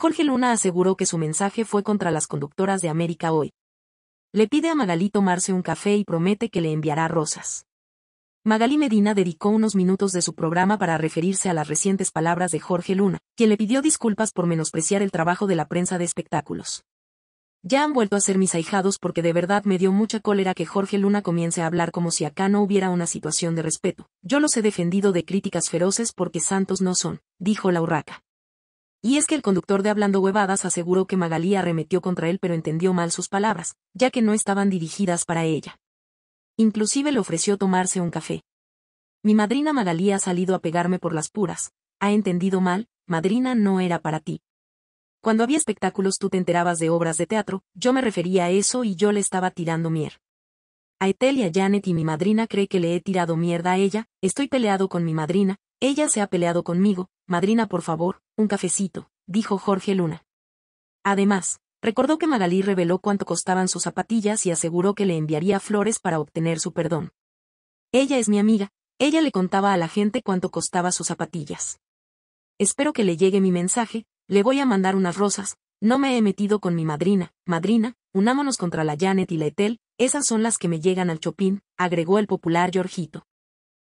Jorge Luna aseguró que su mensaje fue contra las conductoras de América Hoy. Le pide a Magalí tomarse un café y promete que le enviará rosas. Magalí Medina dedicó unos minutos de su programa para referirse a las recientes palabras de Jorge Luna, quien le pidió disculpas por menospreciar el trabajo de la prensa de espectáculos. Ya han vuelto a ser mis ahijados porque de verdad me dio mucha cólera que Jorge Luna comience a hablar como si acá no hubiera una situación de respeto. Yo los he defendido de críticas feroces porque santos no son, dijo la urraca. Y es que el conductor de Hablando Huevadas aseguró que Magalía arremetió contra él pero entendió mal sus palabras, ya que no estaban dirigidas para ella. Inclusive le ofreció tomarse un café. Mi madrina Magalía ha salido a pegarme por las puras. Ha entendido mal, madrina no era para ti. Cuando había espectáculos tú te enterabas de obras de teatro, yo me refería a eso y yo le estaba tirando mierda. A Etel y a Janet y mi madrina cree que le he tirado mierda a ella, estoy peleado con mi madrina, ella se ha peleado conmigo, madrina por favor, un cafecito, dijo Jorge Luna. Además, recordó que Magalí reveló cuánto costaban sus zapatillas y aseguró que le enviaría flores para obtener su perdón. Ella es mi amiga, ella le contaba a la gente cuánto costaba sus zapatillas. Espero que le llegue mi mensaje, le voy a mandar unas rosas, no me he metido con mi madrina, madrina, unámonos contra la Janet y la Etel, esas son las que me llegan al chopín, agregó el popular Georgito.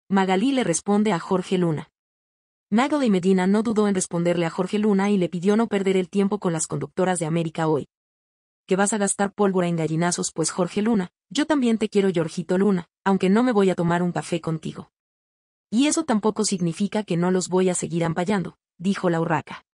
Magalí le responde a Jorge Luna. Magalí Medina no dudó en responderle a Jorge Luna y le pidió no perder el tiempo con las conductoras de América hoy. Que vas a gastar pólvora en gallinazos pues Jorge Luna, yo también te quiero Jorgito Luna, aunque no me voy a tomar un café contigo. Y eso tampoco significa que no los voy a seguir ampallando, dijo la urraca.